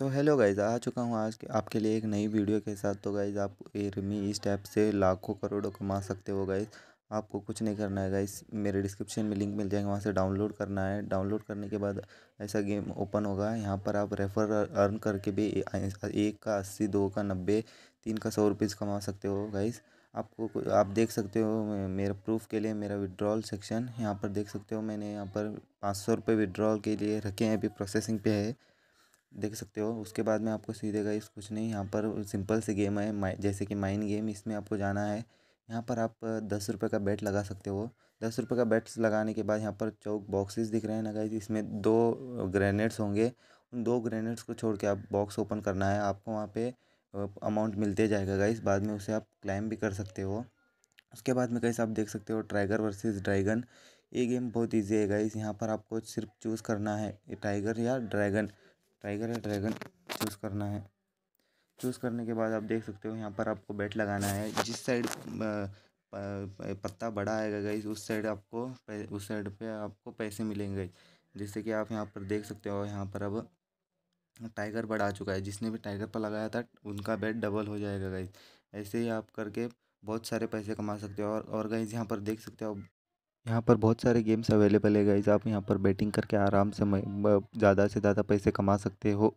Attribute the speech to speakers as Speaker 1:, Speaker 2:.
Speaker 1: तो hello guys आ चुका हूँ आज आपके लिए एक नई वीडियो के साथ तो गाइज़ आप ये रिमी इस टाइप से लाखों करोड़ों कमा सकते हो गाइज़ आपको कुछ नहीं करना है गाइस मेरे डिस्क्रिप्शन में लिंक मिल जाएगा वहाँ से डाउनलोड करना है डाउनलोड करने के बाद ऐसा गेम ओपन होगा यहाँ पर आप रेफ़र अर्न करके भी एक का अस्सी दो का नब्बे तीन का सौ रुपीज़ कमा सकते हो गाइस आपको आप देख सकते हो मेरा प्रूफ के लिए मेरा विड्रॉल सेक्शन यहाँ पर देख सकते हो मैंने यहाँ पर पाँच सौ रुपये विड्रॉल के लिए रखे हैं अभी प्रोसेसिंग पे है देख सकते हो उसके बाद में आपको सीधे गाइस कुछ नहीं यहाँ पर सिंपल से गेम है जैसे कि माइन गेम इसमें आपको जाना है यहाँ पर आप दस रुपये का बैट लगा सकते हो दस रुपये का बैट्स लगाने के बाद यहाँ पर चौक बॉक्सेस दिख रहे हैं ना गाइस इसमें दो ग्रेनेड्स होंगे उन दो ग्रेनेड्स को छोड़ के आप बॉक्स ओपन करना है आपको वहाँ पर अमाउंट मिलते जाएगा गाइस बाद में उसे आप क्लाइम भी कर सकते हो उसके बाद में गाइस आप देख सकते हो ट्राइगर वर्सेस ड्रैगन ये गेम बहुत ईजी है गाइस यहाँ पर आपको सिर्फ चूज़ करना है टाइगर या ड्रैगन टाइगर है ड्रैगन चूज़ करना है चूज़ करने के बाद आप देख सकते हो यहाँ पर आपको बेट लगाना है जिस साइड पत्ता बड़ा आएगा गई उस साइड आपको उस साइड पे आपको पैसे मिलेंगे जैसे कि आप यहाँ पर देख सकते हो यहाँ पर अब टाइगर बड़ा आ चुका है जिसने भी टाइगर पर लगाया था उनका बेट डबल हो जाएगा गाइज ऐसे ही आप करके बहुत सारे पैसे कमा सकते हो और और गाइज यहाँ पर देख सकते हो यहाँ पर बहुत सारे गेम्स अवेलेबल है गाइज आप यहाँ पर बैटिंग करके आराम से ज़्यादा से ज़्यादा पैसे कमा सकते हो